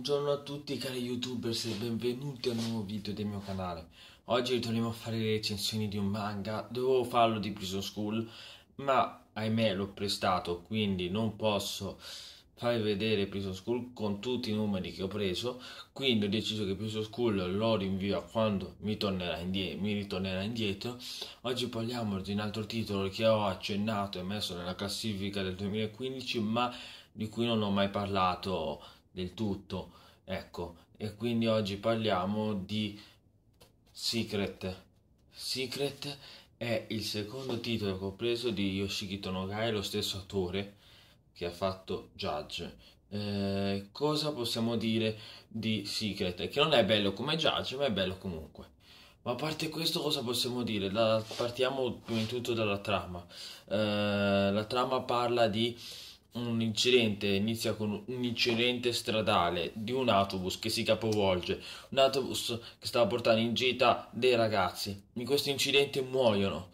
Buongiorno a tutti cari youtubers e benvenuti a un nuovo video del mio canale Oggi ritorniamo a fare le recensioni di un manga Dovevo farlo di Prison School ma ahimè l'ho prestato quindi non posso farvi vedere Prison School con tutti i numeri che ho preso Quindi ho deciso che Prison School lo rinvio a quando mi, tornerà mi ritornerà indietro Oggi parliamo di un altro titolo che ho accennato e messo nella classifica del 2015 ma di cui non ho mai parlato del tutto, ecco, e quindi oggi parliamo di Secret. Secret è il secondo titolo che ho preso di Yoshikito Nogai, lo stesso attore che ha fatto Judge. Eh, cosa possiamo dire di Secret? Che non è bello come Judge, ma è bello comunque. Ma a parte questo, cosa possiamo dire? La, partiamo prima di tutto dalla trama. Eh, la trama parla di un incidente inizia con un incidente stradale di un autobus che si capovolge, un autobus che stava portando in gita dei ragazzi. In questo incidente muoiono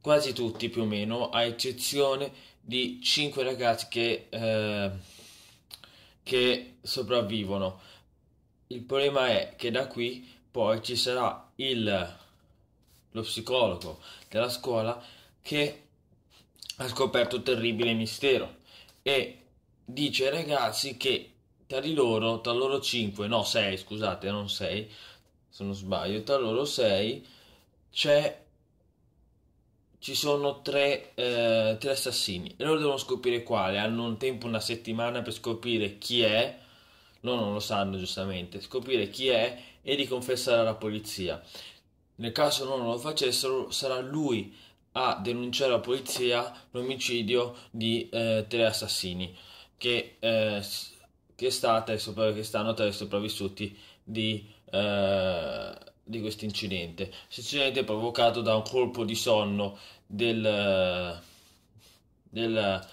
quasi tutti più o meno, a eccezione di 5 ragazzi che, eh, che sopravvivono. Il problema è che da qui poi ci sarà il, lo psicologo della scuola che ha scoperto terribile mistero e dice ai ragazzi che tra di loro, tra loro 5, no 6 scusate, non 6, se non sbaglio, tra loro 6 c'è ci sono tre, eh, tre, assassini e loro devono scoprire quale. Hanno un tempo, una settimana per scoprire chi è. Loro non lo sanno giustamente. Scoprire chi è e di confessare alla polizia. Nel caso non lo facessero, sarà lui a denunciare alla polizia l'omicidio di eh, tre assassini che, eh, che, sopra- che, stanno tra i sopravvissuti di, eh, di questo incidente. Questo provocato da un colpo di sonno del, del,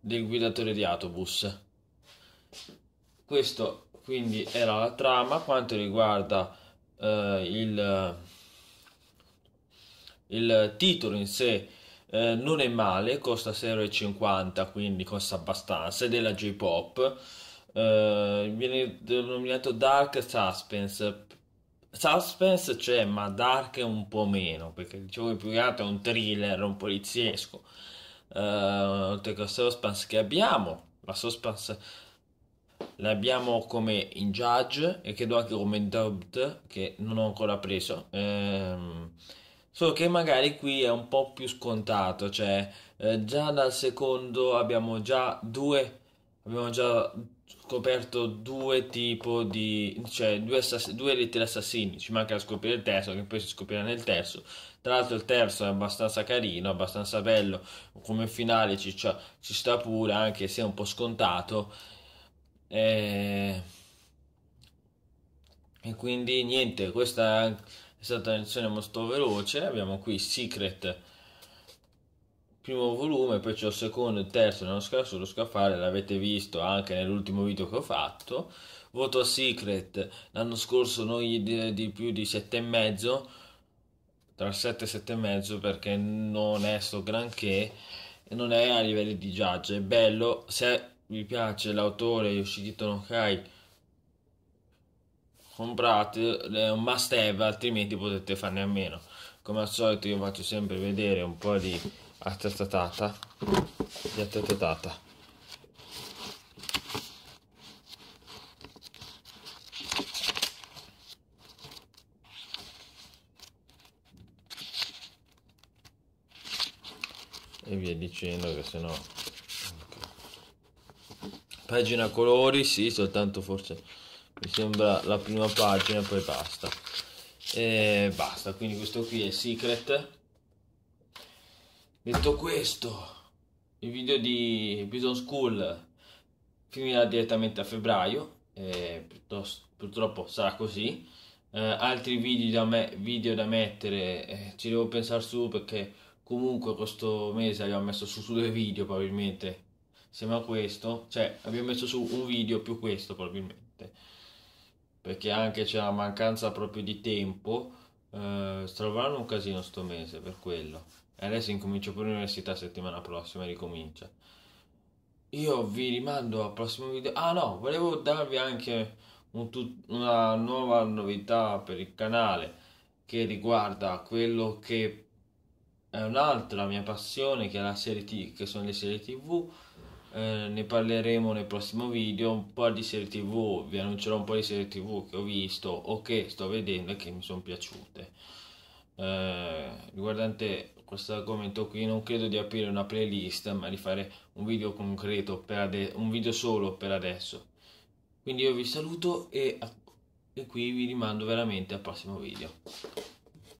del guidatore di autobus. Questo quindi era la trama quanto riguarda eh, il il titolo in sé eh, non è male, costa 0,50 quindi costa abbastanza ed è della J-Pop. Eh, viene denominato Dark Suspense. Suspense c'è, ma Dark è un po' meno perché diciamo che più che altro è un thriller, un poliziesco. Eh, oltre che la suspense che abbiamo, la suspense l'abbiamo come in Judge e credo anche come in Dubbed che non ho ancora preso. Ehm, Solo che magari qui è un po' più scontato, cioè eh, già dal secondo abbiamo già due, abbiamo già scoperto due tipi di, cioè due, assass- due letteri assassini, ci manca scoprire il terzo che poi si scoprirà nel terzo. Tra l'altro il terzo è abbastanza carino, abbastanza bello, come finale ci, cioè, ci sta pure, anche se è un po' scontato. Eh... E quindi niente, questa è stata una lezione molto veloce. Abbiamo qui Secret, primo volume, poi c'è il secondo e il terzo nello scaffale, lo scaffale, l'avete visto anche nell'ultimo video che ho fatto. Voto a Secret, l'anno scorso noi di, di più di e mezzo, tra 7 e e mezzo perché non è sto granché, non è a livelli di judge, è bello, se vi piace l'autore Yoshikito Nokai, comprate è un must have altrimenti potete farne a meno come al solito io faccio sempre vedere un po' di attatata di attatata e via dicendo che sennò pagina colori sì soltanto forse mi sembra la prima pagina poi basta e basta quindi questo qui è secret detto questo il video di Bison School finirà direttamente a febbraio eh, purtroppo sarà così eh, altri video da, me, video da mettere eh, ci devo pensare su perché comunque questo mese abbiamo messo su, su due video probabilmente insieme a questo cioè abbiamo messo su un video più questo probabilmente perché anche c'è la mancanza proprio di tempo, eh, troveranno un casino sto mese per quello. E adesso incomincio pure l'università settimana prossima e ricomincia. Io vi rimando al prossimo video. Ah no, volevo darvi anche un tut- una nuova novità per il canale che riguarda quello che è un'altra mia passione che è la serie T, che sono le serie TV eh, ne parleremo nel prossimo video un po' di serie tv vi annuncerò un po' di serie tv che ho visto o che sto vedendo e che mi sono piaciute eh, questo argomento qui non credo di aprire una playlist ma di fare un video concreto un video solo per adesso quindi io vi saluto e, e qui vi rimando veramente al prossimo video